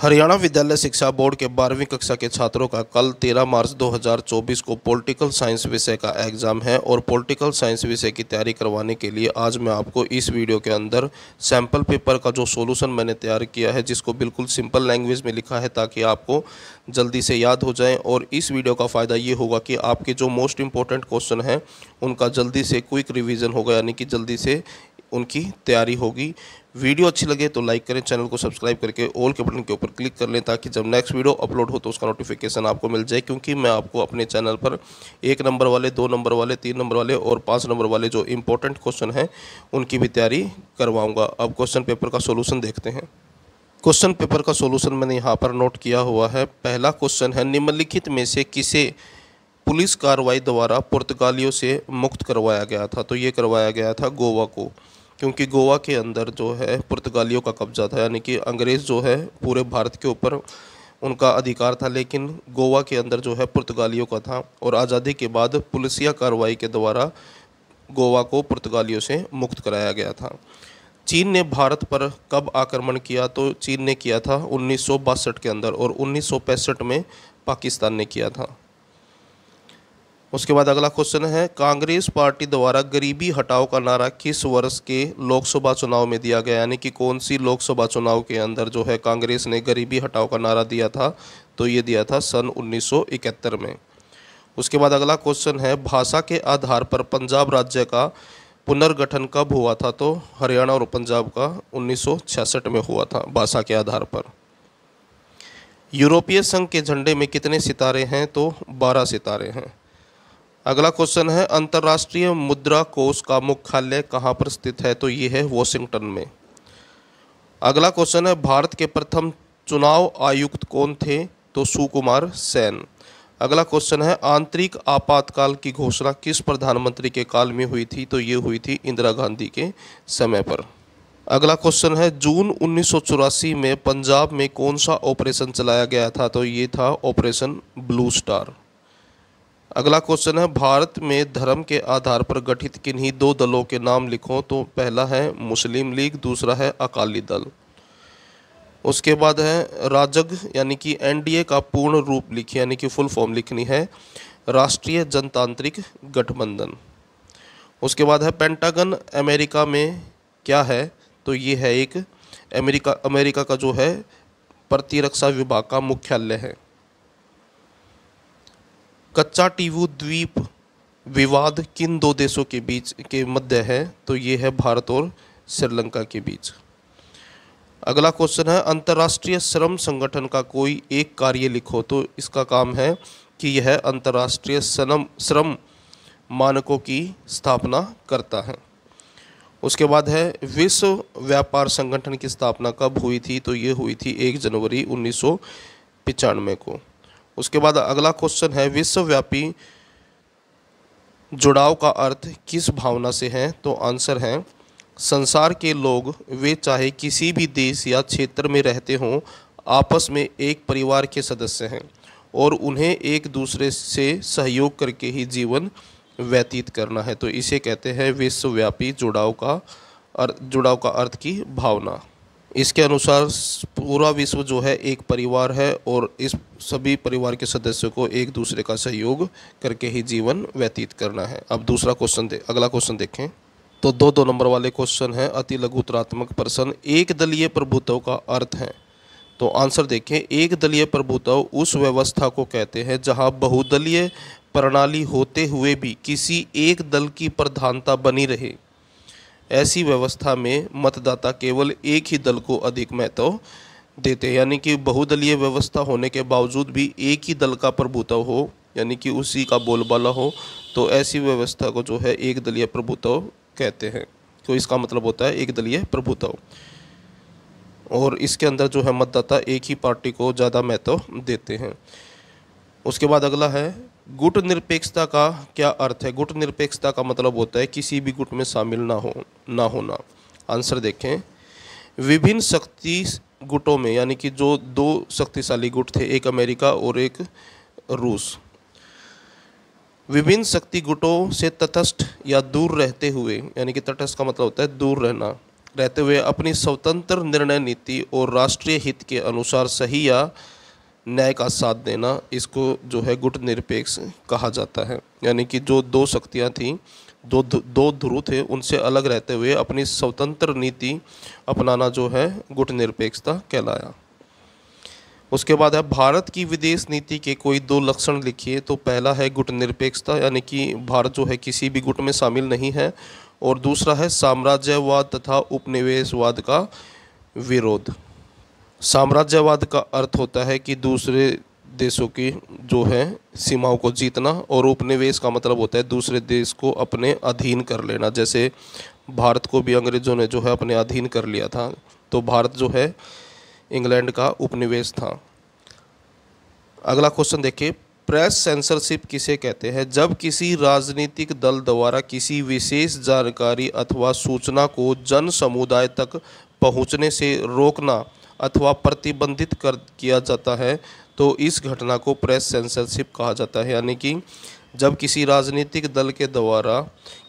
हरियाणा विद्यालय शिक्षा बोर्ड के बारहवीं कक्षा के छात्रों का कल 13 मार्च 2024 को पॉलिटिकल साइंस विषय का एग्ज़ाम है और पॉलिटिकल साइंस विषय की तैयारी करवाने के लिए आज मैं आपको इस वीडियो के अंदर सैम्पल पेपर का जो सॉल्यूशन मैंने तैयार किया है जिसको बिल्कुल सिंपल लैंग्वेज में लिखा है ताकि आपको जल्दी से याद हो जाए और इस वीडियो का फ़ायदा ये होगा कि आपके जो मोस्ट इंपॉर्टेंट क्वेश्चन हैं उनका जल्दी से क्विक रिविज़न होगा यानी कि जल्दी से उनकी तैयारी होगी वीडियो अच्छी लगे तो लाइक करें चैनल को सब्सक्राइब करके ऑल के बटन के ऊपर क्लिक कर लें ताकि जब नेक्स्ट वीडियो अपलोड हो तो उसका नोटिफिकेशन आपको मिल जाए क्योंकि मैं आपको अपने चैनल पर एक नंबर वाले दो नंबर वाले तीन नंबर वाले और पाँच नंबर वाले जो इंपॉर्टेंट क्वेश्चन हैं उनकी भी तैयारी करवाऊँगा अब क्वेश्चन पेपर का सोल्यूशन देखते हैं क्वेश्चन पेपर का सोल्यूशन मैंने यहाँ पर नोट किया हुआ है पहला क्वेश्चन है निम्नलिखित में से किसे पुलिस कार्रवाई द्वारा पुर्तगालियों से मुक्त करवाया गया था तो ये करवाया गया था गोवा को क्योंकि गोवा के अंदर जो है पुर्तगालियों का कब्जा था यानी कि अंग्रेज़ जो है पूरे भारत के ऊपर उनका अधिकार था लेकिन गोवा के अंदर जो है पुर्तगालियों का था और आज़ादी के बाद पुलिसिया कार्रवाई के द्वारा गोवा को पुर्तगालियों से मुक्त कराया गया था चीन ने भारत पर कब आक्रमण किया तो चीन ने किया था उन्नीस के अंदर और उन्नीस में पाकिस्तान ने किया था उसके बाद अगला क्वेश्चन है कांग्रेस पार्टी द्वारा गरीबी हटाओ का नारा किस वर्ष के लोकसभा चुनाव में दिया गया यानी कि कौन सी लोकसभा चुनाव के अंदर जो है कांग्रेस ने गरीबी हटाओ का नारा दिया था तो ये दिया था सन 1971 में उसके बाद अगला क्वेश्चन है भाषा के आधार पर पंजाब राज्य का पुनर्गठन कब हुआ था तो हरियाणा और पंजाब का उन्नीस में हुआ था भाषा के आधार पर यूरोपीय संघ के झंडे में कितने सितारे हैं तो बारह सितारे हैं अगला क्वेश्चन है अंतर्राष्ट्रीय मुद्रा कोष का मुख्यालय कहाँ पर स्थित है तो ये है वॉशिंगटन में अगला क्वेश्चन है भारत के प्रथम चुनाव आयुक्त कौन थे तो सुकुमार सेन अगला क्वेश्चन है आंतरिक आपातकाल की घोषणा किस प्रधानमंत्री के काल में हुई थी तो ये हुई थी इंदिरा गांधी के समय पर अगला क्वेश्चन है जून उन्नीस में पंजाब में कौन सा ऑपरेशन चलाया गया था तो ये था ऑपरेशन ब्लू स्टार अगला क्वेश्चन है भारत में धर्म के आधार पर गठित किन्हीं दो दलों के नाम लिखो तो पहला है मुस्लिम लीग दूसरा है अकाली दल उसके बाद है राजग यानी कि एनडीए का पूर्ण रूप लिखिए यानी कि फुल फॉर्म लिखनी है राष्ट्रीय जनतांत्रिक गठबंधन उसके बाद है पेंटागन अमेरिका में क्या है तो ये है एक अमेरिका अमेरिका का जो है प्रतिरक्षा विभाग का मुख्यालय है कच्चा टीवू द्वीप विवाद किन दो देशों के बीच के मध्य है तो ये है भारत और श्रीलंका के बीच अगला क्वेश्चन है अंतर्राष्ट्रीय श्रम संगठन का कोई एक कार्य लिखो तो इसका काम है कि यह अंतर्राष्ट्रीय श्रम श्रम मानकों की स्थापना करता है उसके बाद है विश्व व्यापार संगठन की स्थापना कब हुई थी तो ये हुई थी एक जनवरी उन्नीस को उसके बाद अगला क्वेश्चन है विश्वव्यापी जुड़ाव का अर्थ किस भावना से है तो आंसर है संसार के लोग वे चाहे किसी भी देश या क्षेत्र में रहते हों आपस में एक परिवार के सदस्य हैं और उन्हें एक दूसरे से सहयोग करके ही जीवन व्यतीत करना है तो इसे कहते हैं विश्वव्यापी जुड़ाव का अर्थ जुड़ाव का अर्थ की भावना इसके अनुसार पूरा विश्व जो है एक परिवार है और इस सभी परिवार के सदस्यों को एक दूसरे का सहयोग करके ही जीवन व्यतीत करना है अब दूसरा क्वेश्चन दे अगला क्वेश्चन देखें तो दो दो नंबर वाले क्वेश्चन हैं अति लघुतरात्मक प्रश्न एक दलीय प्रभुत्व का अर्थ है तो आंसर देखें एक दलीय प्रभुत्व उस व्यवस्था को कहते हैं जहाँ बहुदलीय प्रणाली होते हुए भी किसी एक दल की प्रधानता बनी रहे ऐसी व्यवस्था में मतदाता केवल एक ही दल को अधिक महत्व देते यानी कि बहुदलीय व्यवस्था होने के बावजूद भी एक ही दल का प्रभुत्व हो यानी कि उसी का बोलबाला हो तो ऐसी व्यवस्था को जो है एक दलीय प्रभुत्व कहते हैं तो इसका मतलब होता है एक दलीय प्रभुत्व और इसके अंदर जो है मतदाता एक ही पार्टी को ज़्यादा महत्व देते हैं उसके बाद अगला है गुट निरपेक्षता का क्या अर्थ है गुट निरपेक्षता का मतलब होता है किसी भी गुट में शामिल ना हो ना होना आंसर देखें विभिन्न शक्ति गुटों में यानी कि जो दो शक्तिशाली गुट थे एक अमेरिका और एक रूस विभिन्न शक्ति गुटों से तटस्थ या दूर रहते हुए यानी कि तटस्थ का मतलब होता है दूर रहना रहते हुए अपनी स्वतंत्र निर्णय नीति और राष्ट्रीय हित के अनुसार सही या न्याय का साथ देना इसको जो है गुट निरपेक्ष कहा जाता है यानी कि जो दो शक्तियाँ थीं दो दो ध्रुव थे उनसे अलग रहते हुए अपनी स्वतंत्र नीति अपनाना जो है गुट निरपेक्षता कहलाया उसके बाद है भारत की विदेश नीति के कोई दो लक्षण लिखिए तो पहला है गुट निरपेक्षता यानी कि भारत जो है किसी भी गुट में शामिल नहीं है और दूसरा है साम्राज्यवाद तथा उपनिवेशवाद का विरोध साम्राज्यवाद का अर्थ होता है कि दूसरे देशों की जो है सीमाओं को जीतना और उपनिवेश का मतलब होता है दूसरे देश को अपने अधीन कर लेना जैसे भारत को भी अंग्रेज़ों ने जो है अपने अधीन कर लिया था तो भारत जो है इंग्लैंड का उपनिवेश था अगला क्वेश्चन देखिए प्रेस सेंसरशिप किसे कहते हैं जब किसी राजनीतिक दल द्वारा किसी विशेष जानकारी अथवा सूचना को जन समुदाय तक पहुंचने से रोकना अथवा प्रतिबंधित कर किया जाता है तो इस घटना को प्रेस सेंसरशिप कहा जाता है यानी कि जब किसी राजनीतिक दल के द्वारा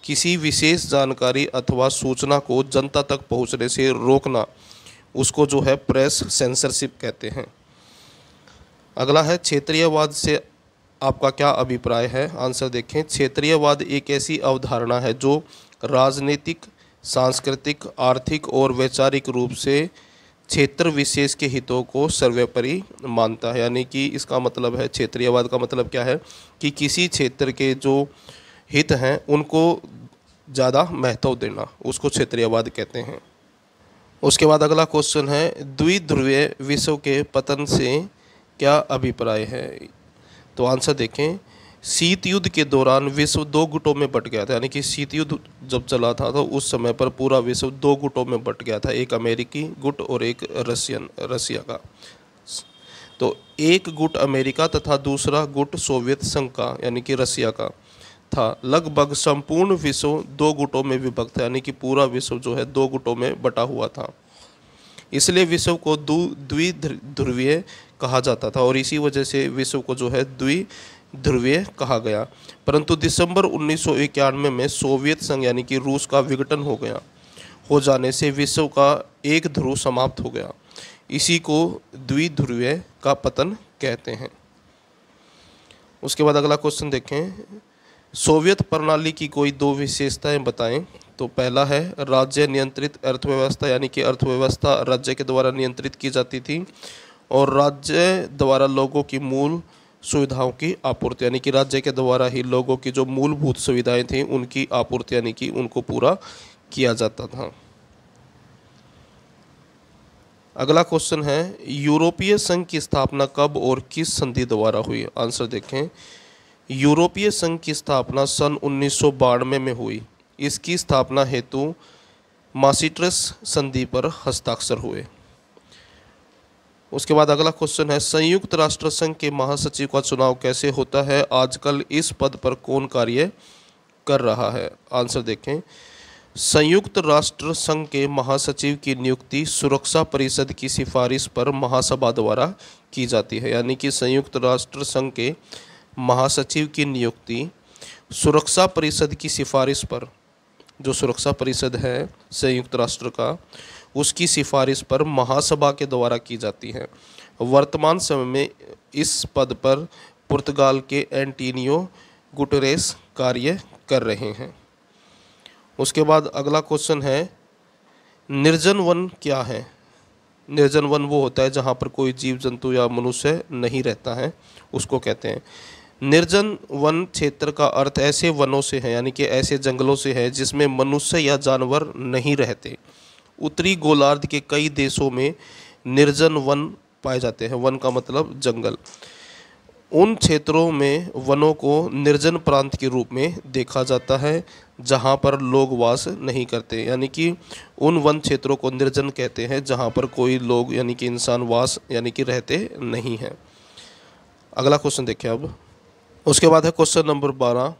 किसी विशेष जानकारी अथवा सूचना को जनता तक पहुंचने से रोकना उसको जो है प्रेस सेंसरशिप कहते हैं अगला है क्षेत्रीयवाद से आपका क्या अभिप्राय है आंसर देखें क्षेत्रीयवाद एक ऐसी अवधारणा है जो राजनीतिक सांस्कृतिक आर्थिक और वैचारिक रूप से क्षेत्र विशेष के हितों को सर्वोपरि मानता है यानी कि इसका मतलब है क्षेत्रीयवाद का मतलब क्या है कि किसी क्षेत्र के जो हित हैं उनको ज़्यादा महत्व देना उसको क्षेत्रीयवाद कहते हैं उसके बाद अगला क्वेश्चन है द्विध्रुवीय विश्व के पतन से क्या अभिप्राय है तो आंसर देखें शीत युद्ध के दौरान विश्व दो गुटों में बट गया था यानी कि शीत युद्ध जब चला था तो उस समय पर पूरा विश्व दो गुटों में बट गया था एक अमेरिकी गुट और एक रशियन रशिया का तो एक गुट अमेरिका तथा दूसरा गुट सोवियत संघ का यानी कि रशिया का था लगभग संपूर्ण विश्व दो गुटों में विभक्त था यानी कि पूरा विश्व जो है दो गुटों में बटा हुआ था इसलिए विश्व को द्विध्रुवीय कहा जाता था और इसी वजह से विश्व को जो है द्वि ध्रुवीय कहा गया परंतु दिसंबर उन्नीस में सोवियत संघ यानी कि रूस का विघटन हो गया हो जाने से विश्व का एक ध्रुव समाप्त हो गया इसी को द्विध्रुवीय का पतन कहते हैं उसके बाद अगला क्वेश्चन देखें सोवियत प्रणाली की कोई दो विशेषताएं बताएं तो पहला है राज्य नियंत्रित अर्थव्यवस्था यानी कि अर्थव्यवस्था राज्य के द्वारा नियंत्रित की जाती थी और राज्य द्वारा लोगों की मूल सुविधाओं की आपूर्ति यानी कि राज्य के द्वारा ही लोगों की जो मूलभूत सुविधाएं थी उनकी आपूर्ति यानी कि उनको पूरा किया जाता था अगला क्वेश्चन है यूरोपीय संघ की स्थापना कब और किस संधि द्वारा हुई आंसर देखें यूरोपीय संघ की स्थापना सन उन्नीस में, में हुई इसकी स्थापना हेतु मासीट्रस संधि पर हस्ताक्षर हुए उसके बाद अगला क्वेश्चन है संयुक्त राष्ट्र संघ के महासचिव का चुनाव कैसे होता है आजकल इस पद पर कौन कार्य कर रहा है आंसर देखें संयुक्त राष्ट्र संघ के महासचिव की नियुक्ति सुरक्षा परिषद की सिफारिश पर महासभा द्वारा की जाती है यानी कि संयुक्त राष्ट्र संघ के महासचिव की नियुक्ति सुरक्षा परिषद की सिफारिश पर जो सुरक्षा परिषद है संयुक्त राष्ट्र का उसकी सिफारिश पर महासभा के द्वारा की जाती है वर्तमान समय में इस पद पर पुर्तगाल के एंटीनियो गुटरेस कार्य कर रहे हैं उसके बाद अगला क्वेश्चन है निर्जन वन क्या है निर्जन वन वो होता है जहाँ पर कोई जीव जंतु या मनुष्य नहीं रहता है उसको कहते हैं निर्जन वन क्षेत्र का अर्थ ऐसे वनों से है यानी कि ऐसे जंगलों से है जिसमें मनुष्य या जानवर नहीं रहते उत्तरी गोलार्ध के कई देशों में निर्जन वन पाए जाते हैं वन का मतलब जंगल उन क्षेत्रों में वनों को निर्जन प्रांत के रूप में देखा जाता है जहां पर लोग वास नहीं करते यानी कि उन वन क्षेत्रों को निर्जन कहते हैं जहां पर कोई लोग यानी कि इंसान वास यानी कि रहते नहीं हैं अगला क्वेश्चन देखें अब उसके बाद है क्वेश्चन नंबर बारह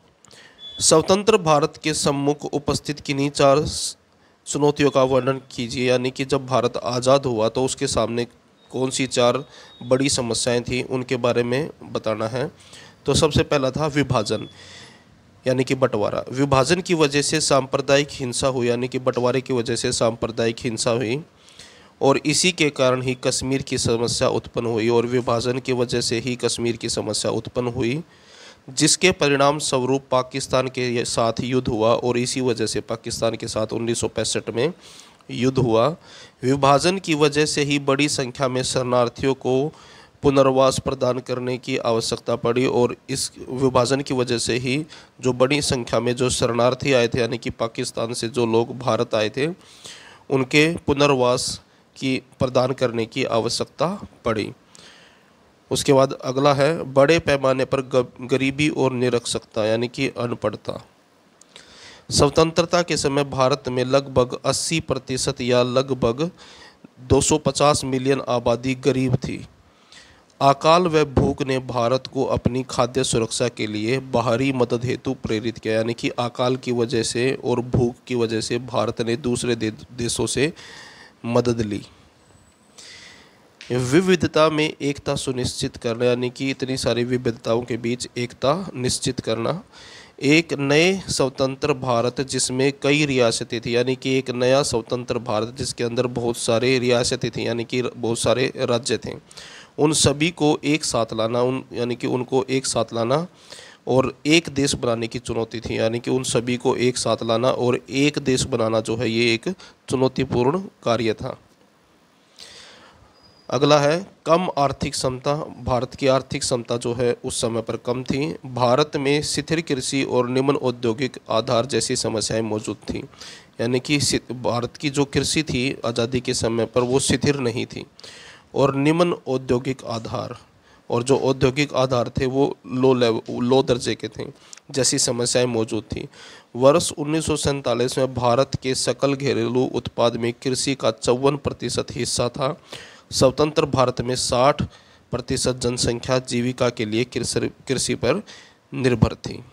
स्वतंत्र भारत के सम्मुख उपस्थित किन्हीं चार चुनौतियों का वर्णन कीजिए यानी कि जब भारत आज़ाद हुआ तो उसके सामने कौन सी चार बड़ी समस्याएं थी उनके बारे में बताना है तो सबसे पहला था विभाजन यानी कि बंटवारा विभाजन की वजह से सांप्रदायिक हिंसा हुई यानी कि बंटवारे की वजह से सांप्रदायिक हिंसा हुई और इसी के कारण ही कश्मीर की समस्या उत्पन्न हुई और विभाजन की वजह से ही कश्मीर की समस्या उत्पन्न हुई जिसके परिणाम स्वरूप पाकिस्तान के साथ युद्ध हुआ और इसी वजह से पाकिस्तान के साथ उन्नीस में युद्ध हुआ विभाजन की वजह से ही बड़ी संख्या में शरणार्थियों को पुनर्वास प्रदान करने की आवश्यकता पड़ी और इस विभाजन की वजह से ही जो बड़ी संख्या में जो शरणार्थी आए थे यानी कि पाकिस्तान से जो लोग भारत आए थे उनके पुनर्वास की प्रदान करने की आवश्यकता पड़ी उसके बाद अगला है बड़े पैमाने पर गरीबी और निरक्षकता यानी कि अनपढ़ता स्वतंत्रता के समय भारत में लगभग 80 प्रतिशत या लगभग 250 मिलियन आबादी गरीब थी अकाल व भूख ने भारत को अपनी खाद्य सुरक्षा के लिए बाहरी मदद हेतु प्रेरित किया यानी कि अकाल की वजह से और भूख की वजह से भारत ने दूसरे देशों से मदद ली विविधता में एकता सुनिश्चित करना यानी कि इतनी सारी विविधताओं के बीच एकता निश्चित करना एक नए स्वतंत्र भारत जिसमें कई रियासतें थी यानी कि एक नया स्वतंत्र भारत जिसके अंदर बहुत सारे रियासतें थी यानी कि बहुत सारे राज्य थे उन सभी को एक साथ लाना उन यानी कि उनको एक साथ लाना और एक देश बनाने की चुनौती थी यानी कि उन सभी को एक साथ लाना और एक देश बनाना जो है ये एक चुनौतीपूर्ण कार्य था अगला है कम आर्थिक क्षमता भारत की आर्थिक क्षमता जो है उस समय पर कम थी भारत में शिथिर कृषि और निम्न औद्योगिक आधार जैसी समस्याएं मौजूद थी यानी कि भारत की जो कृषि थी आज़ादी के समय पर वो शिथिर नहीं थी और निम्न औद्योगिक आधार और जो औद्योगिक आधार थे वो लो लेवल लो दर्जे के थे जैसी समस्याएं मौजूद थी वर्ष उन्नीस में भारत के सकल घरेलू उत्पाद में कृषि का चौवन प्रतिशत हिस्सा था स्वतंत्र भारत में 60 प्रतिशत जनसंख्या जीविका के लिए कृषि पर निर्भर थी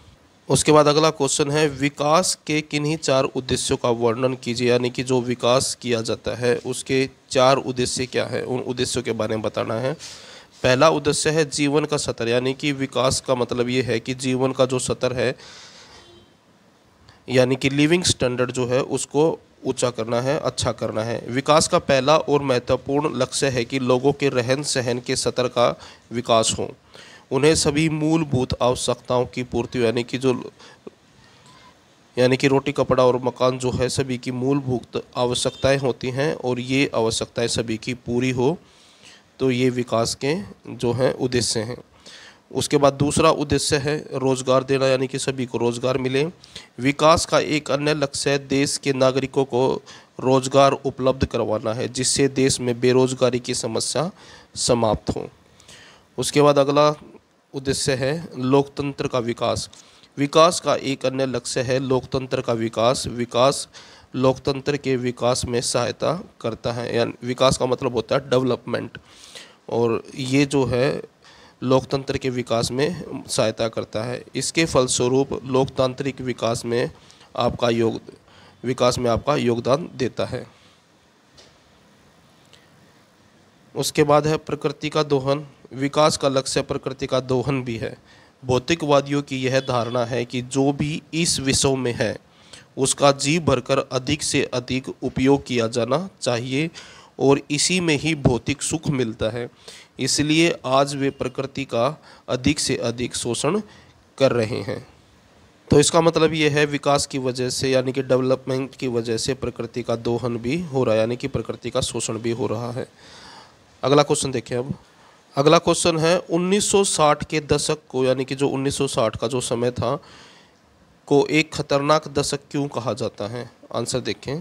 उसके बाद अगला क्वेश्चन है विकास के किन्हीं चार उद्देश्यों का वर्णन कीजिए यानी कि जो विकास किया जाता है उसके चार उद्देश्य क्या है उन उद्देश्यों के बारे में बताना है पहला उद्देश्य है जीवन का सतर यानी कि विकास का मतलब ये है कि जीवन का जो सतर है यानी कि लिविंग स्टैंडर्ड जो है उसको ऊंचा करना है अच्छा करना है विकास का पहला और महत्वपूर्ण लक्ष्य है कि लोगों के रहन सहन के सतर का विकास हो उन्हें सभी मूलभूत आवश्यकताओं की पूर्ति यानी कि जो यानी कि रोटी कपड़ा और मकान जो है सभी की मूलभूत आवश्यकताएं होती हैं और ये आवश्यकताएं सभी की पूरी हो तो ये विकास के जो हैं उद्देश्य हैं उसके बाद दूसरा उद्देश्य है रोज़गार देना यानी कि सभी को रोज़गार मिले विकास का एक अन्य लक्ष्य है देश के नागरिकों को रोज़गार उपलब्ध करवाना है जिससे देश में बेरोज़गारी की समस्या समाप्त हो उसके बाद अगला उद्देश्य है लोकतंत्र का विकास विकास का एक अन्य लक्ष्य है लोकतंत्र का विकास विकास लोकतंत्र के विकास में सहायता करता है यानी विकास का मतलब होता है डेवलपमेंट और ये जो है लोकतंत्र के विकास में सहायता करता है इसके फलस्वरूप लोकतांत्रिक विकास में आपका योग विकास में आपका योगदान देता है उसके बाद है प्रकृति का दोहन विकास का लक्ष्य प्रकृति का दोहन भी है भौतिकवादियों की यह धारणा है कि जो भी इस विश्व में है उसका जीव भरकर अधिक से अधिक उपयोग किया जाना चाहिए और इसी में ही भौतिक सुख मिलता है इसलिए आज वे प्रकृति का अधिक से अधिक शोषण कर रहे हैं तो इसका मतलब ये है विकास की वजह से यानी कि डेवलपमेंट की वजह से प्रकृति का दोहन भी हो रहा है यानी कि प्रकृति का शोषण भी हो रहा है अगला क्वेश्चन देखें अब अगला क्वेश्चन है 1960 के दशक को यानी कि जो 1960 का जो समय था को एक खतरनाक दशक क्यों कहा जाता है आंसर देखें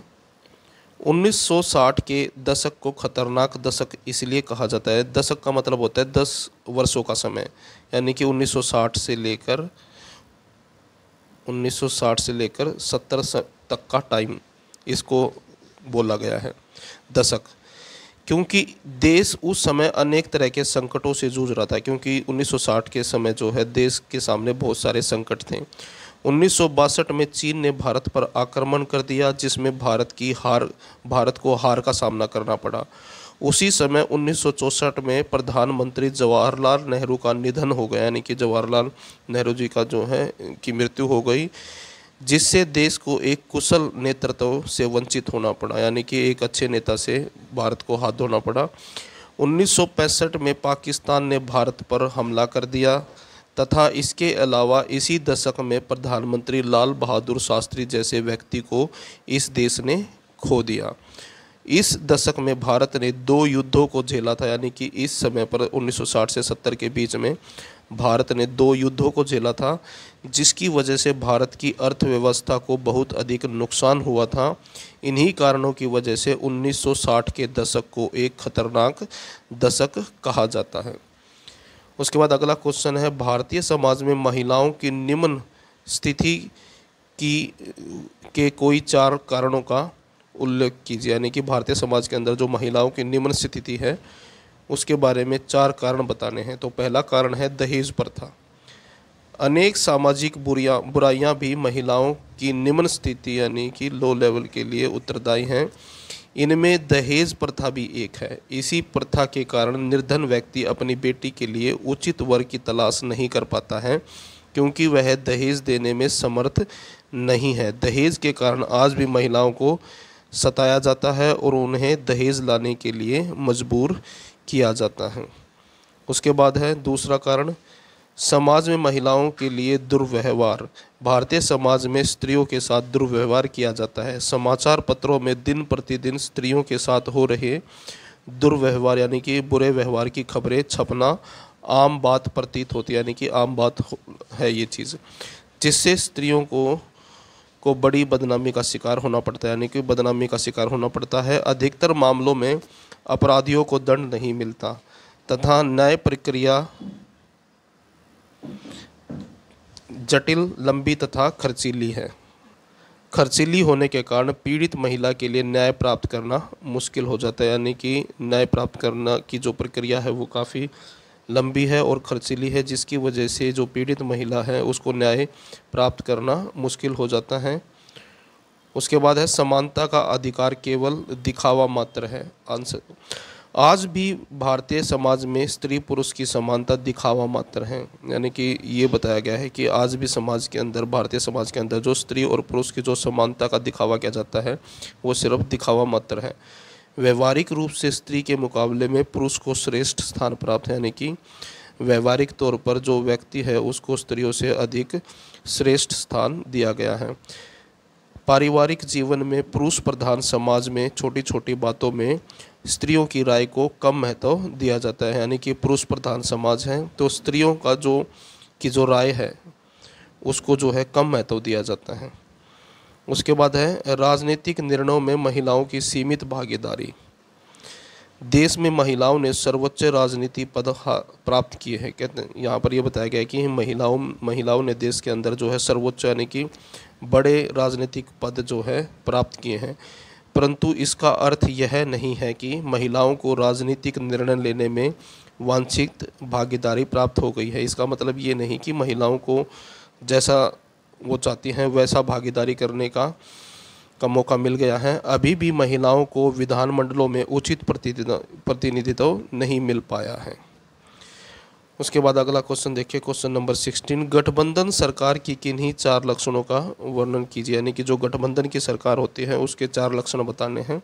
1960 के दशक को खतरनाक दशक इसलिए कहा जाता है दशक का मतलब होता है दस वर्षों का समय यानी कि 1960 से लेकर 1960 से लेकर 70 तक का टाइम इसको बोला गया है दशक क्योंकि देश उस समय अनेक तरह के संकटों से जूझ रहा था क्योंकि 1960 के समय जो है देश के सामने बहुत सारे संकट थे उन्नीस में चीन ने भारत पर आक्रमण कर दिया जिसमें भारत की हार भारत को हार का सामना करना पड़ा उसी समय उन्नीस में प्रधानमंत्री जवाहरलाल नेहरू का निधन हो गया यानी कि जवाहरलाल नेहरू जी का जो है की मृत्यु हो गई जिससे देश को एक कुशल नेतृत्व से वंचित होना पड़ा यानी कि एक अच्छे नेता से भारत को हाथ धोना पड़ा उन्नीस में पाकिस्तान ने भारत पर हमला कर दिया तथा इसके अलावा इसी दशक में प्रधानमंत्री लाल बहादुर शास्त्री जैसे व्यक्ति को इस देश ने खो दिया इस दशक में भारत ने दो युद्धों को झेला था यानी कि इस समय पर 1960 से 70 के बीच में भारत ने दो युद्धों को झेला था जिसकी वजह से भारत की अर्थव्यवस्था को बहुत अधिक नुकसान हुआ था इन्हीं कारणों की वजह से 1960 के दशक को एक खतरनाक दशक कहा जाता है उसके बाद अगला क्वेश्चन है भारतीय समाज में महिलाओं की निम्न स्थिति की के कोई चार कारणों का उल्लेख कीजिए यानी कि भारतीय समाज के अंदर जो महिलाओं की निम्न स्थिति है उसके बारे में चार कारण बताने हैं तो पहला कारण है दहेज प्रथा अनेक सामाजिक बुरिया बुराइयाँ भी महिलाओं की निम्न स्थिति यानी कि लो लेवल के लिए उत्तरदायी हैं इनमें दहेज प्रथा भी एक है इसी प्रथा के कारण निर्धन व्यक्ति अपनी बेटी के लिए उचित वर की तलाश नहीं कर पाता है क्योंकि वह दहेज देने में समर्थ नहीं है दहेज के कारण आज भी महिलाओं को सताया जाता है और उन्हें दहेज लाने के लिए मजबूर किया जाता है उसके बाद है दूसरा कारण समाज में महिलाओं के लिए दुर्व्यवहार भारतीय समाज में स्त्रियों के साथ दुर्व्यवहार किया जाता है समाचार पत्रों में दिन प्रतिदिन स्त्रियों के साथ हो रहे दुर्व्यवहार यानी कि बुरे व्यवहार की खबरें छपना आम बात प्रतीत होती है यानी कि आम बात है ये चीज़ जिससे स्त्रियों को को बड़ी बदनामी का शिकार होना पड़ता है यानी कि बदनामी का शिकार होना पड़ता है अधिकतर मामलों में अपराधियों को दंड नहीं मिलता तथा न्याय प्रक्रिया जटिल लंबी तथा खर्चीली है खर्चीली होने के कारण पीड़ित महिला के लिए न्याय प्राप्त करना मुश्किल हो जाता है यानी कि न्याय प्राप्त करना की जो प्रक्रिया है वो काफ़ी लंबी है और खर्चीली है जिसकी वजह से जो पीड़ित महिला है उसको न्याय प्राप्त करना मुश्किल हो जाता है उसके बाद है समानता का अधिकार केवल दिखावा मात्र है आंसर आज भी भारतीय समाज में स्त्री पुरुष की समानता दिखावा मात्र है यानी कि ये बताया गया है कि आज भी समाज के अंदर भारतीय समाज के अंदर जो स्त्री और पुरुष की जो समानता का दिखावा किया जाता है वो सिर्फ दिखावा मात्र है व्यवहारिक रूप से स्त्री के मुकाबले में पुरुष को श्रेष्ठ स्थान प्राप्त है यानी कि व्यवहारिक तौर पर जो व्यक्ति है उसको स्त्रियों से अधिक श्रेष्ठ स्थान दिया गया है पारिवारिक जीवन में पुरुष प्रधान समाज में छोटी छोटी बातों में स्त्रियों की राय को कम महत्व दिया जाता है यानी कि पुरुष प्रधान समाज है तो स्त्रियों का जो की जो राय है उसको जो है कम महत्व दिया जाता है उसके बाद है राजनीतिक निर्णयों में महिलाओं की सीमित भागीदारी देश में महिलाओं ने सर्वोच्च राजनीति पद प्राप्त किए हैं कहते हैं यहाँ पर यह बताया गया कि महिलाओं महिलाओं ने देश के अंदर जो है सर्वोच्च यानी कि बड़े राजनीतिक पद जो है प्राप्त किए हैं परंतु इसका अर्थ यह नहीं है कि महिलाओं को राजनीतिक निर्णय लेने में वांछित भागीदारी प्राप्त हो गई है इसका मतलब ये नहीं कि महिलाओं को जैसा वो चाहती हैं वैसा भागीदारी करने का का मौका मिल गया है अभी भी महिलाओं को विधानमंडलों में उचित प्रतिनिधित्व नहीं मिल पाया है उसके बाद अगला क्वेश्चन देखिए क्वेश्चन नंबर सिक्सटीन गठबंधन सरकार की किन्हीं चार लक्षणों का वर्णन कीजिए यानी कि जो गठबंधन की सरकार होती है उसके चार लक्षण बताने हैं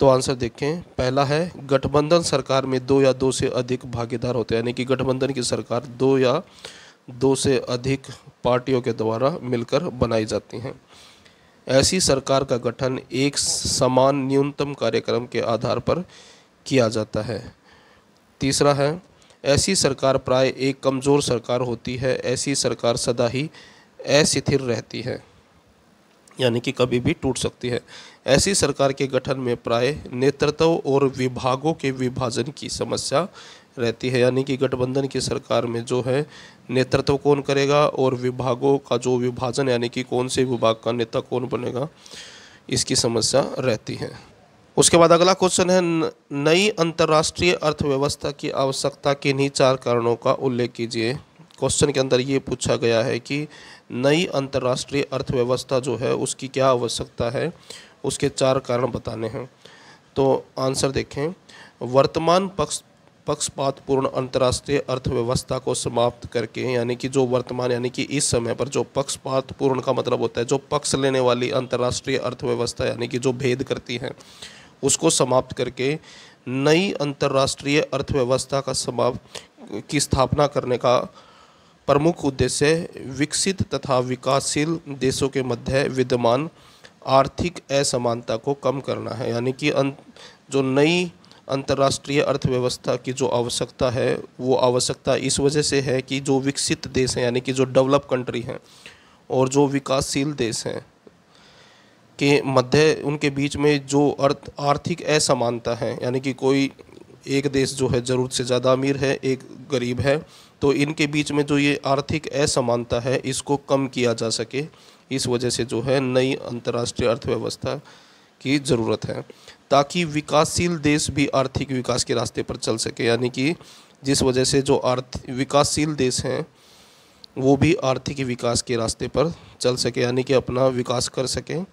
तो आंसर देखें पहला है गठबंधन सरकार में दो या दो से अधिक भागीदार होते हैं यानी कि गठबंधन की सरकार दो या दो से अधिक पार्टियों के द्वारा मिलकर बनाई जाती हैं ऐसी सरकार का गठन एक समान न्यूनतम कार्यक्रम के आधार पर किया जाता है तीसरा है ऐसी सरकार प्राय एक कमज़ोर सरकार होती है ऐसी सरकार सदा ही अस्थिर रहती है यानी कि कभी भी टूट सकती है ऐसी सरकार के गठन में प्राय नेतृत्व और विभागों के विभाजन की समस्या रहती है यानी कि गठबंधन की सरकार में जो है नेतृत्व कौन करेगा और विभागों का जो विभाजन यानी कि कौन से विभाग का नेता कौन बनेगा इसकी समस्या रहती है उसके बाद अगला क्वेश्चन है नई अंतर्राष्ट्रीय अर्थव्यवस्था की आवश्यकता के नहीं चार कारणों का उल्लेख कीजिए क्वेश्चन के अंदर ये पूछा गया है कि नई अंतर्राष्ट्रीय अर्थव्यवस्था जो है उसकी क्या आवश्यकता है उसके चार कारण बताने हैं तो आंसर देखें वर्तमान पक्ष पक्षपातपूर्ण अंतर्राष्ट्रीय अर्थव्यवस्था को समाप्त करके यानी कि जो वर्तमान यानी कि इस समय पर जो पक्षपातपूर्ण का मतलब होता है जो पक्ष लेने वाली अंतर्राष्ट्रीय अर्थव्यवस्था यानी कि जो भेद करती है उसको समाप्त करके नई अंतर्राष्ट्रीय अर्थव्यवस्था का समाप्त की स्थापना करने का प्रमुख उद्देश्य विकसित तथा विकासशील देशों के मध्य विद्यमान आर्थिक असमानता को कम करना है यानी कि अं-, जो नई अंतर्राष्ट्रीय अर्थव्यवस्था की जो आवश्यकता है वो आवश्यकता इस वजह से है कि जो विकसित देश हैं यानी कि जो डेवलप कंट्री हैं और जो विकासशील देश हैं के मध्य उनके बीच में जो अर्थ आर्थिक असमानता है यानी कि कोई एक देश जो है ज़रूरत से ज़्यादा अमीर है एक गरीब है तो इनके बीच में जो ये आर्थिक असमानता है इसको कम किया जा सके इस वजह से जो है नई अंतर्राष्ट्रीय अर्थव्यवस्था की ज़रूरत है ताकि विकासशील देश भी आर्थिक विकास के रास्ते पर चल सके यानी कि जिस वजह से जो आर्थ विकासशील देश हैं वो भी आर्थिक विकास के रास्ते पर चल सके यानी कि अपना विकास कर सकें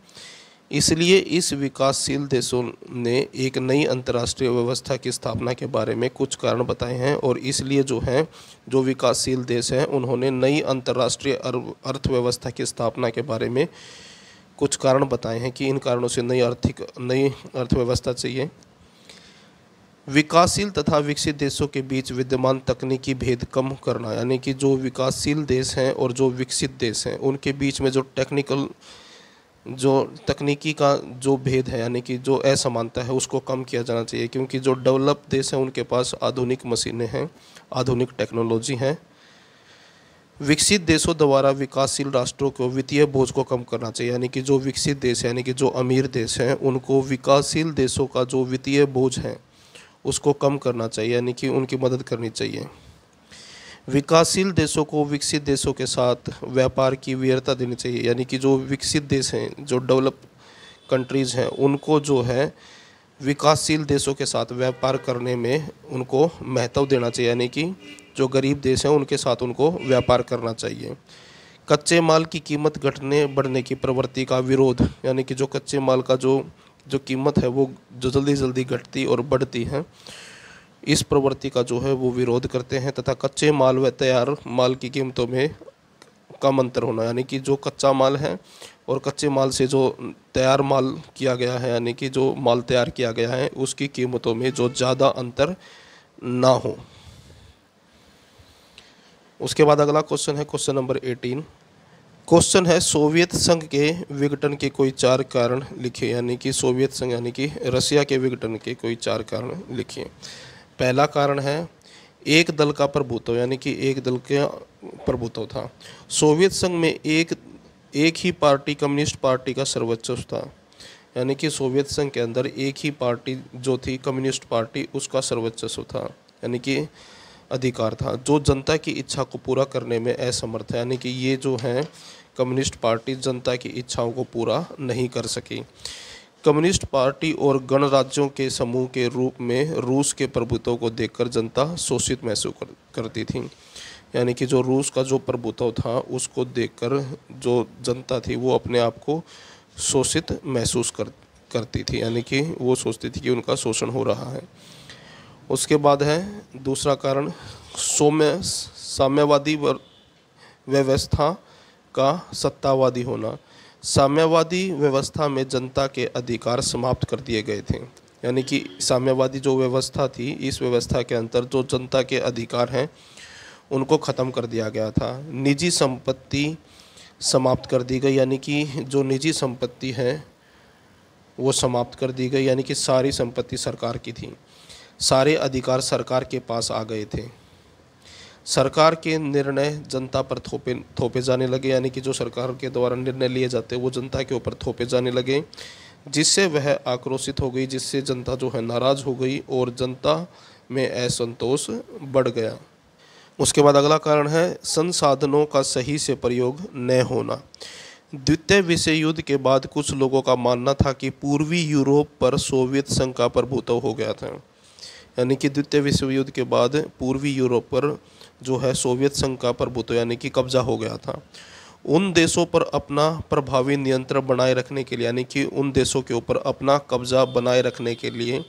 इसलिए इस विकासशील देशों ने एक नई अंतर्राष्ट्रीय व्यवस्था की स्थापना के बारे में कुछ कारण बताए हैं और इसलिए जो हैं जो विकासशील देश हैं उन्होंने नई अंतर्राष्ट्रीय अर्थव्यवस्था की स्थापना के बारे में कुछ कारण बताए हैं कि इन कारणों से नई आर्थिक नई अर्थव्यवस्था चाहिए विकासशील तथा विकसित देशों के बीच विद्यमान तकनीकी भेद कम करना यानी कि जो विकासशील देश हैं और जो विकसित देश हैं उनके बीच में जो टेक्निकल जो तकनीकी का जो भेद है यानी कि जो असमानता है उसको कम किया जाना चाहिए क्योंकि जो डेवलप देश हैं उनके पास आधुनिक मशीनें हैं आधुनिक टेक्नोलॉजी हैं विकसित देशों द्वारा विकासशील राष्ट्रों को वित्तीय बोझ को कम करना चाहिए यानी कि जो विकसित देश यानी कि जो अमीर देश हैं उनको विकासशील देशों का जो वित्तीय बोझ है उसको कम करना चाहिए यानी कि उनकी मदद करनी चाहिए विकासशील देशों को विकसित देशों के साथ व्यापार की वीरता देनी चाहिए यानी कि जो विकसित देश हैं जो डेवलप कंट्रीज़ हैं उनको जो है विकासशील देशों के साथ व्यापार करने में उनको महत्व देना चाहिए यानी कि जो गरीब देश हैं उनके साथ उनको व्यापार करना चाहिए कच्चे माल की कीमत घटने बढ़ने की प्रवृत्ति का विरोध यानी कि जो कच्चे माल का जो जो कीमत है वो जो जल्दी जल्दी घटती और बढ़ती है इस प्रवृत्ति का जो है वो विरोध करते हैं तथा कच्चे माल व तैयार माल की कीमतों में कम अंतर होना यानी कि जो कच्चा माल है और कच्चे माल से जो तैयार माल किया गया है यानी कि जो माल तैयार किया गया है उसकी कीमतों में जो ज़्यादा अंतर ना हो उसके बाद अगला क्वेश्चन है क्वेश्चन नंबर एटीन क्वेश्चन है सोवियत संघ के विघटन के कोई चार कारण लिखिए यानी कि सोवियत संघ यानी कि रसिया के विघटन के कोई चार कारण लिखिए पहला कारण है एक दल का प्रभुत्व यानी कि एक दल का प्रभुत्व था सोवियत संघ में एक एक ही पार्टी कम्युनिस्ट पार्टी का सर्वोच्च था यानी कि सोवियत संघ के अंदर एक ही पार्टी जो थी कम्युनिस्ट पार्टी उसका सर्वोच्चस्व था यानी कि अधिकार था जो जनता की इच्छा को पूरा करने में असमर्थ है यानी कि ये जो हैं कम्युनिस्ट पार्टी जनता की इच्छाओं को पूरा नहीं कर सकी कम्युनिस्ट पार्टी और गणराज्यों के समूह के रूप में रूस के प्रभुत्व को देखकर जनता शोषित महसूस कर, करती थी यानी कि जो रूस का जो प्रभुत्व था उसको देखकर जो जनता थी वो अपने आप को शोषित महसूस कर करती थी यानी कि वो सोचती थी कि उनका शोषण हो रहा है उसके बाद है दूसरा कारण सौम्य साम्यवादी व्यवस्था का सत्तावादी होना साम्यवादी व्यवस्था में जनता के अधिकार समाप्त कर दिए गए थे यानी कि साम्यवादी जो व्यवस्था थी इस व्यवस्था के अंतर जो जनता के अधिकार हैं उनको ख़त्म कर दिया गया था निजी संपत्ति समाप्त कर दी गई यानी कि जो निजी संपत्ति है वो समाप्त कर दी गई यानी कि सारी संपत्ति सरकार की थी सारे अधिकार सरकार के पास आ गए थे सरकार के निर्णय जनता पर थोपे थोपे जाने लगे यानी कि जो सरकार के द्वारा निर्णय लिए जाते हैं वो जनता के ऊपर थोपे जाने लगे जिससे वह आक्रोशित हो गई जिससे जनता जो है नाराज़ हो गई और जनता में असंतोष बढ़ गया उसके बाद अगला कारण है संसाधनों का सही से प्रयोग न होना द्वितीय विश्व युद्ध के बाद कुछ लोगों का मानना था कि पूर्वी यूरोप पर सोवियत संघ का प्रभुत्व हो गया था यानी कि द्वितीय विश्व युद्ध के बाद पूर्वी यूरोप पर जो है सोवियत संघ का प्रभुत्व यानी कि कब्जा हो गया था उन देशों पर अपना प्रभावी नियंत्रण बनाए रखने के लिए यानी कि उन देशों के ऊपर अपना कब्जा बनाए रखने के लिए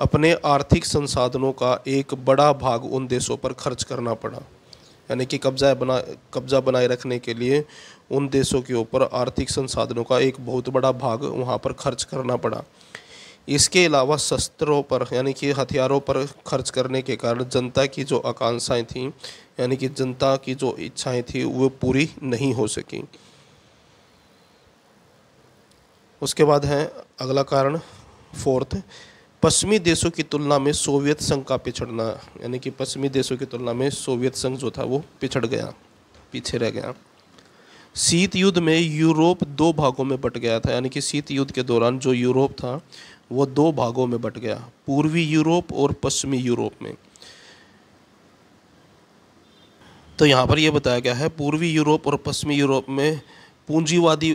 अपने आर्थिक संसाधनों का एक बड़ा भाग उन देशों पर खर्च करना पड़ा यानी कि कब्जा बना कब्जा बनाए रखने के लिए उन देशों के ऊपर आर्थिक संसाधनों का एक बहुत बड़ा भाग वहाँ पर खर्च करना पड़ा इसके अलावा शस्त्रों पर यानी कि हथियारों पर खर्च करने के कारण जनता की जो आकांक्षाएं थीं यानी कि जनता की जो इच्छाएं थी वो पूरी नहीं हो सकी उसके बाद है अगला कारण फोर्थ पश्चिमी देशों की तुलना में सोवियत संघ का पिछड़ना यानी कि पश्चिमी देशों की तुलना में सोवियत संघ जो था वो पिछड़ गया पीछे रह गया शीत युद्ध में यूरोप दो भागों में बट गया था यानी कि शीत युद्ध के दौरान जो यूरोप था वो दो भागों में बट गया पूर्वी यूरोप और पश्चिमी यूरोप में तो यहाँ पर यह बताया गया है पूर्वी यूरोप और पश्चिमी यूरोप में पूंजीवादी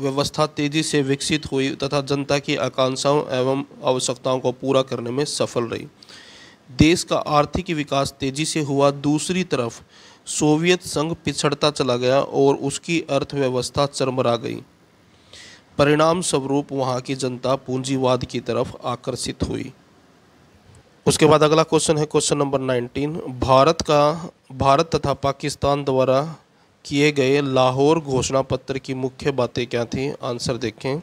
व्यवस्था तेजी से विकसित हुई तथा जनता की आकांक्षाओं एवं आवश्यकताओं को पूरा करने में सफल रही देश का आर्थिक विकास तेजी से हुआ दूसरी तरफ सोवियत संघ पिछड़ता चला गया और उसकी अर्थव्यवस्था चरमरा गई परिणाम स्वरूप वहाँ की जनता पूंजीवाद की तरफ आकर्षित हुई उसके बाद अगला क्वेश्चन है क्वेश्चन नंबर 19 भारत का भारत तथा पाकिस्तान द्वारा किए गए लाहौर घोषणा पत्र की मुख्य बातें क्या थी आंसर देखें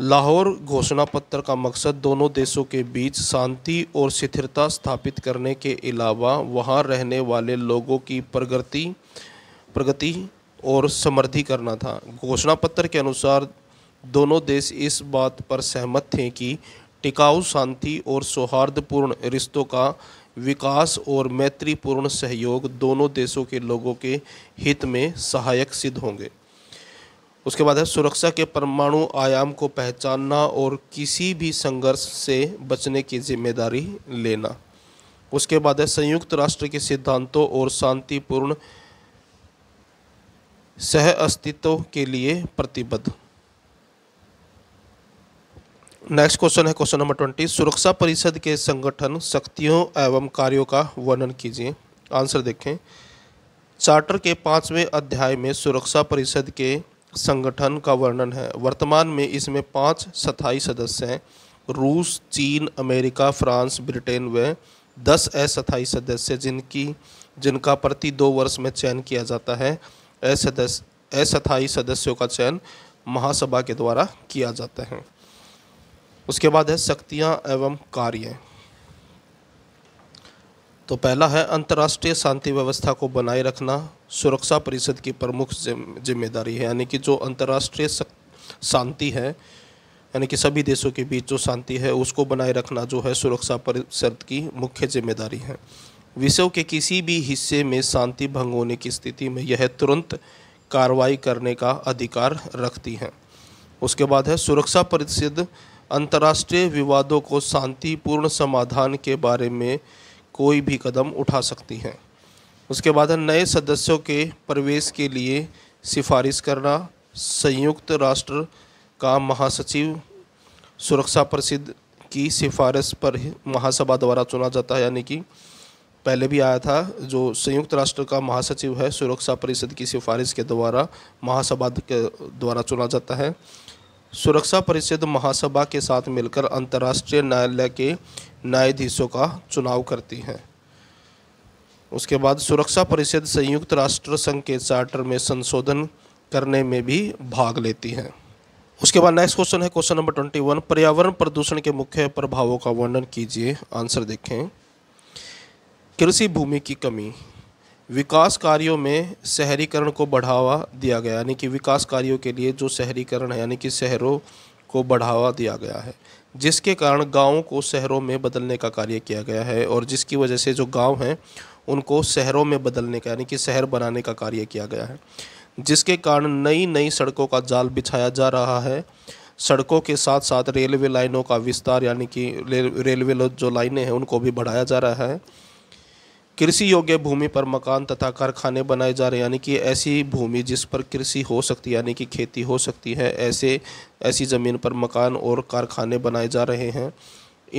लाहौर घोषणा पत्र का मकसद दोनों देशों के बीच शांति और स्थिरता स्थापित करने के अलावा वहाँ रहने वाले लोगों की प्रगति प्रगति और समृद्धि करना था घोषणा पत्र के अनुसार दोनों देश इस बात पर सहमत थे कि टिकाऊ शांति और सौहार्दपूर्ण रिश्तों का विकास और मैत्रीपूर्ण सहयोग दोनों देशों के लोगों के हित में सहायक सिद्ध होंगे उसके बाद है सुरक्षा के परमाणु आयाम को पहचानना और किसी भी संघर्ष से बचने की जिम्मेदारी लेना उसके बाद है संयुक्त राष्ट्र के सिद्धांतों और शांतिपूर्ण सह अस्तित्व के लिए प्रतिबद्ध नेक्स्ट क्वेश्चन है क्वेश्चन नंबर ट्वेंटी सुरक्षा परिषद के संगठन शक्तियों एवं कार्यों का वर्णन कीजिए आंसर देखें चार्टर के पाँचवें अध्याय में सुरक्षा परिषद के संगठन का वर्णन है वर्तमान में इसमें पाँच स्थायी सदस्य हैं रूस चीन अमेरिका फ्रांस ब्रिटेन व दस अस्थायी सदस्य जिनकी जिनका प्रति दो वर्ष में चयन किया जाता है असदस्य अस्थाई सदस्यों का चयन महासभा के द्वारा किया जाता है उसके बाद है शक्तियाँ एवं कार्य तो पहला है अंतर्राष्ट्रीय शांति व्यवस्था को बनाए रखना सुरक्षा परिषद की प्रमुख जिम्मेदारी है यानी कि जो अंतर्राष्ट्रीय शांति है यानी कि सभी देशों के बीच जो शांति है उसको बनाए रखना जो है सुरक्षा परिषद की मुख्य जिम्मेदारी है विश्व के किसी भी हिस्से में शांति भंग होने की स्थिति में यह तुरंत कार्रवाई करने का अधिकार रखती हैं उसके बाद है सुरक्षा परिषद अंतर्राष्ट्रीय विवादों को शांतिपूर्ण समाधान के बारे में कोई भी कदम उठा सकती हैं उसके बाद है नए सदस्यों के प्रवेश के लिए सिफारिश करना संयुक्त राष्ट्र का महासचिव सुरक्षा परिषद की सिफारिश पर महासभा द्वारा चुना जाता है यानी कि पहले भी आया था जो संयुक्त राष्ट्र का महासचिव है सुरक्षा परिषद की सिफारिश के द्वारा महासभा के द्वारा चुना जाता है सुरक्षा परिषद महासभा के साथ मिलकर अंतर्राष्ट्रीय न्यायालय के न्यायाधीशों का चुनाव करती है उसके बाद सुरक्षा परिषद संयुक्त राष्ट्र संघ के चार्टर में संशोधन करने में भी भाग लेती है उसके बाद नेक्स्ट क्वेश्चन है क्वेश्चन नंबर ट्वेंटी वन पर्यावरण प्रदूषण के मुख्य प्रभावों का वर्णन कीजिए आंसर देखें कृषि भूमि की कमी विकास कार्यों में शहरीकरण को बढ़ावा दिया गया यानी कि विकास कार्यों के लिए जो शहरीकरण है यानी कि शहरों को बढ़ावा दिया गया है जिसके कारण गांवों को शहरों में बदलने का कार्य किया गया है और जिसकी वजह से जो गाँव हैं उनको शहरों में बदलने का यानी कि शहर बनाने का कार्य किया गया है जिसके कारण नई नई सड़कों का जाल बिछाया जा रहा है सड़कों के साथ साथ रेलवे लाइनों का विस्तार यानी कि रेलवे जो लाइनें हैं उनको भी बढ़ाया जा रहा है कृषि योग्य भूमि पर मकान तथा कारखाने बनाए जा रहे हैं यानी कि ऐसी भूमि जिस पर कृषि हो सकती है यानी कि खेती हो सकती है ऐसे ऐसी ज़मीन पर मकान और कारखाने बनाए जा रहे हैं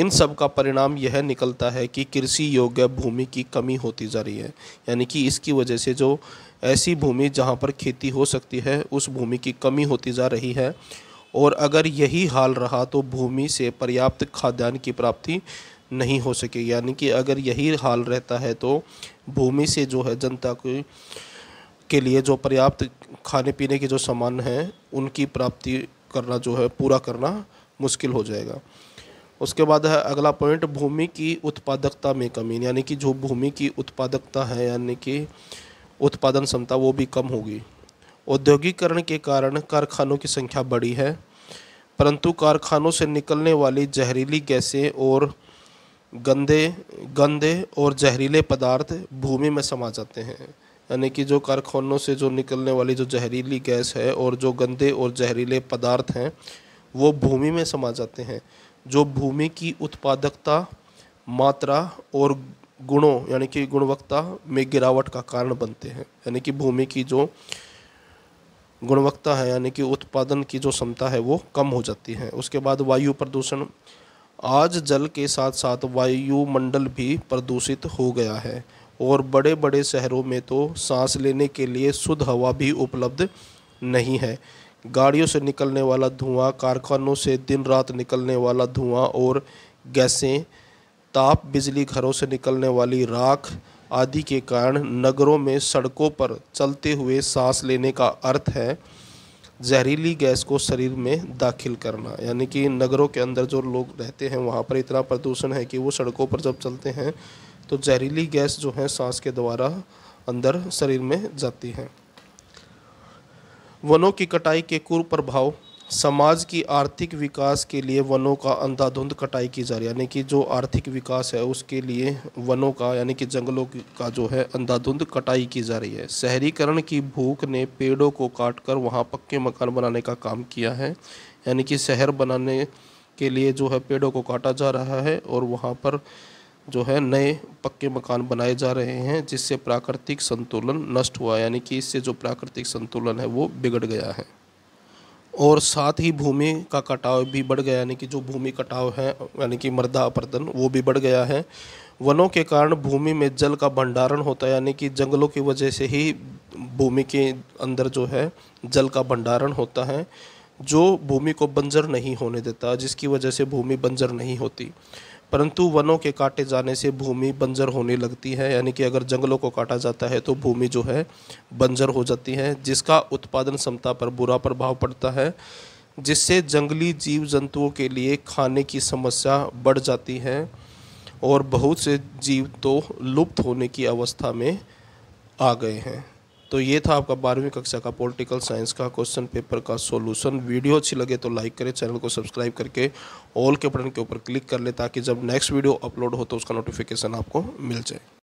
इन सब का परिणाम यह निकलता है कि कृषि योग्य भूमि की कमी होती जा रही है यानी कि इसकी वजह से जो ऐसी भूमि जहाँ पर खेती हो सकती है उस भूमि की कमी होती जा रही है और अगर यही हाल रहा तो भूमि से पर्याप्त खाद्यान्न की प्राप्ति नहीं हो सके यानी कि अगर यही हाल रहता है तो भूमि से जो है जनता को के लिए जो पर्याप्त खाने पीने के जो सामान हैं उनकी प्राप्ति करना जो है पूरा करना मुश्किल हो जाएगा उसके बाद है अगला पॉइंट भूमि की उत्पादकता में कमी यानी कि जो भूमि की उत्पादकता है यानी कि उत्पादन क्षमता वो भी कम होगी औद्योगिकरण के कारण कारखानों की संख्या बढ़ी है परंतु कारखानों से निकलने वाली जहरीली गैसें और गंदे गंदे और जहरीले पदार्थ भूमि में समा जाते हैं यानी कि जो कारखानों से जो निकलने वाली जो जहरीली गैस है और जो गंदे और जहरीले पदार्थ हैं वो भूमि में समा जाते हैं जो भूमि की उत्पादकता मात्रा और गुणों यानी कि गुणवत्ता में गिरावट का कारण बनते हैं यानी कि भूमि की जो गुणवत्ता है यानी कि उत्पादन की जो क्षमता है वो कम हो जाती है उसके बाद वायु प्रदूषण आज जल के साथ साथ वायुमंडल भी प्रदूषित हो गया है और बड़े बड़े शहरों में तो सांस लेने के लिए शुद्ध हवा भी उपलब्ध नहीं है गाड़ियों से निकलने वाला धुआं कारखानों से दिन रात निकलने वाला धुआं और गैसें ताप बिजली घरों से निकलने वाली राख आदि के कारण नगरों में सड़कों पर चलते हुए सांस लेने का अर्थ है जहरीली गैस को शरीर में दाखिल करना यानी कि नगरों के अंदर जो लोग रहते हैं वहाँ पर इतना प्रदूषण है कि वो सड़कों पर जब चलते हैं तो जहरीली गैस जो है सांस के द्वारा अंदर शरीर में जाती है वनों की कटाई के कुर प्रभाव समाज की आर्थिक विकास के लिए वनों का अंधाधुंध कटाई की जा रही है यानी कि जो आर्थिक विकास है उसके लिए वनों का यानी कि जंगलों का जो है अंधाधुंध कटाई की जा रही है शहरीकरण की भूख ने पेड़ों को काट कर वहाँ पक्के मकान बनाने का काम किया है यानी कि शहर बनाने के लिए जो है पेड़ों को काटा जा रहा है और वहाँ पर जो है नए पक्के मकान बनाए जा रहे हैं जिससे प्राकृतिक संतुलन नष्ट हुआ यानी कि इससे जो प्राकृतिक संतुलन है वो बिगड़ गया है और साथ ही भूमि का कटाव भी बढ़ गया यानी कि जो भूमि कटाव है यानी कि मृदा अपरदन वो भी बढ़ गया है वनों के कारण भूमि में जल का भंडारण होता है यानी कि जंगलों की वजह से ही भूमि के अंदर जो है जल का भंडारण होता है जो भूमि को बंजर नहीं होने देता जिसकी वजह से भूमि बंजर नहीं होती परंतु वनों के काटे जाने से भूमि बंजर होने लगती है यानी कि अगर जंगलों को काटा जाता है तो भूमि जो है बंजर हो जाती है जिसका उत्पादन क्षमता पर बुरा प्रभाव पड़ता है जिससे जंगली जीव जंतुओं के लिए खाने की समस्या बढ़ जाती है और बहुत से जीव तो लुप्त होने की अवस्था में आ गए हैं तो ये था आपका बारहवीं कक्षा का पॉलिटिकल साइंस का क्वेश्चन पेपर का सॉल्यूशन वीडियो अच्छी लगे तो लाइक करें चैनल को सब्सक्राइब करके ऑल के बटन के ऊपर क्लिक कर ले ताकि जब नेक्स्ट वीडियो अपलोड हो तो उसका नोटिफिकेशन आपको मिल जाए